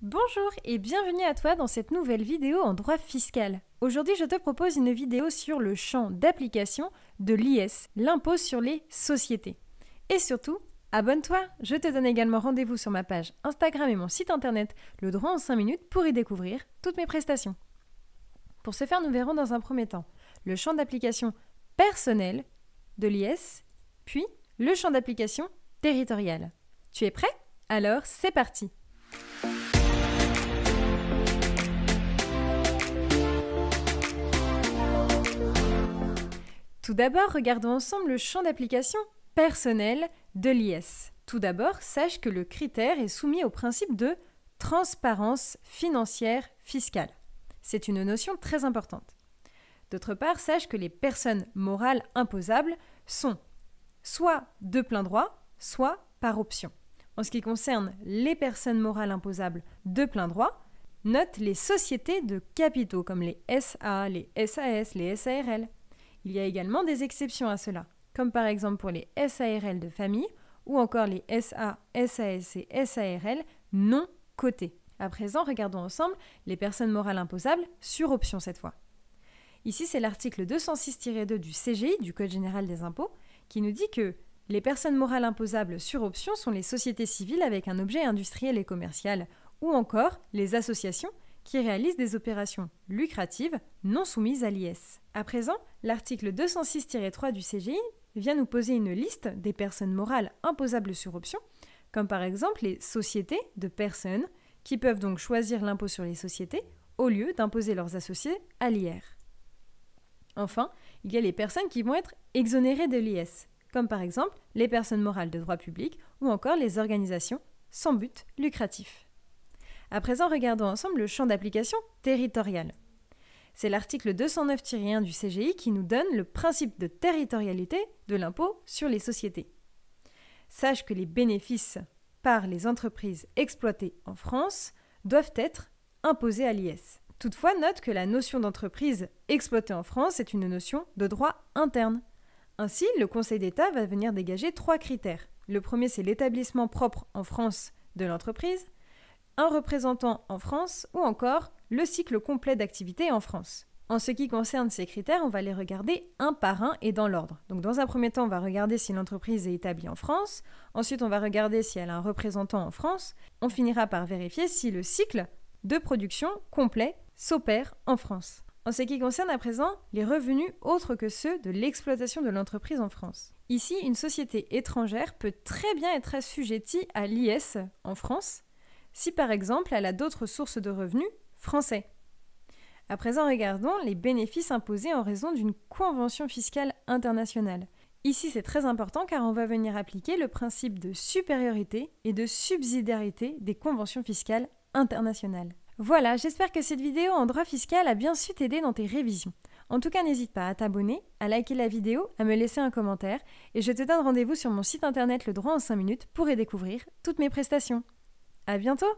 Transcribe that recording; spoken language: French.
Bonjour et bienvenue à toi dans cette nouvelle vidéo en droit fiscal. Aujourd'hui, je te propose une vidéo sur le champ d'application de l'IS, l'impôt sur les sociétés. Et surtout, abonne-toi Je te donne également rendez-vous sur ma page Instagram et mon site internet Le droit en 5 minutes pour y découvrir toutes mes prestations. Pour ce faire, nous verrons dans un premier temps le champ d'application personnel de l'IS, puis le champ d'application territorial. Tu es prêt Alors, c'est parti Tout d'abord, regardons ensemble le champ d'application personnel de l'IS. Tout d'abord, sache que le critère est soumis au principe de transparence financière fiscale. C'est une notion très importante. D'autre part, sache que les personnes morales imposables sont soit de plein droit, soit par option. En ce qui concerne les personnes morales imposables de plein droit, note les sociétés de capitaux comme les SA, les SAS, les SARL. Il y a également des exceptions à cela, comme par exemple pour les SARL de famille ou encore les SA, SAS et SARL non cotés. À présent, regardons ensemble les personnes morales imposables sur option cette fois. Ici, c'est l'article 206-2 du CGI, du Code général des impôts, qui nous dit que les personnes morales imposables sur option sont les sociétés civiles avec un objet industriel et commercial, ou encore les associations qui réalisent des opérations lucratives non soumises à l'IS. À présent, l'article 206-3 du CGI vient nous poser une liste des personnes morales imposables sur option, comme par exemple les sociétés de personnes qui peuvent donc choisir l'impôt sur les sociétés au lieu d'imposer leurs associés à l'IR. Enfin, il y a les personnes qui vont être exonérées de l'IS, comme par exemple les personnes morales de droit public ou encore les organisations sans but lucratif. À présent, regardons ensemble le champ d'application territorial. C'est l'article 209-1 du CGI qui nous donne le principe de territorialité de l'impôt sur les sociétés. Sache que les bénéfices par les entreprises exploitées en France doivent être imposés à l'IS. Toutefois, note que la notion d'entreprise exploitée en France est une notion de droit interne. Ainsi, le Conseil d'État va venir dégager trois critères. Le premier, c'est l'établissement propre en France de l'entreprise un représentant en France ou encore le cycle complet d'activité en France. En ce qui concerne ces critères, on va les regarder un par un et dans l'ordre. Donc dans un premier temps, on va regarder si l'entreprise est établie en France, ensuite on va regarder si elle a un représentant en France, on finira par vérifier si le cycle de production complet s'opère en France. En ce qui concerne à présent les revenus autres que ceux de l'exploitation de l'entreprise en France. Ici, une société étrangère peut très bien être assujettie à l'IS en France, si par exemple elle a d'autres sources de revenus français. À présent, regardons les bénéfices imposés en raison d'une convention fiscale internationale. Ici, c'est très important car on va venir appliquer le principe de supériorité et de subsidiarité des conventions fiscales internationales. Voilà, j'espère que cette vidéo en droit fiscal a bien su t'aider dans tes révisions. En tout cas, n'hésite pas à t'abonner, à liker la vidéo, à me laisser un commentaire et je te donne rendez-vous sur mon site internet Le droit en 5 minutes pour y découvrir toutes mes prestations. À bientôt